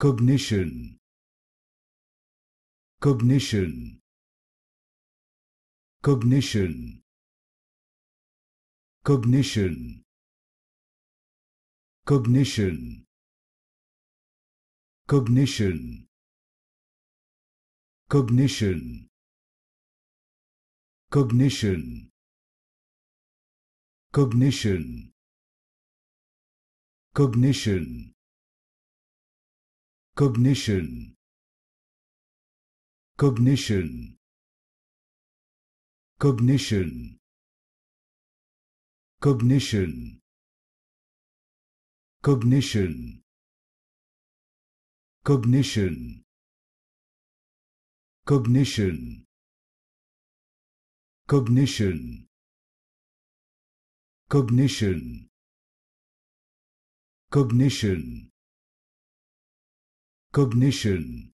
cognition cognition cognition cognition cognition cognition cognition cognition cognition cognition cognition cognition cognition cognition cognition cognition cognition cognition cognition cognition cognition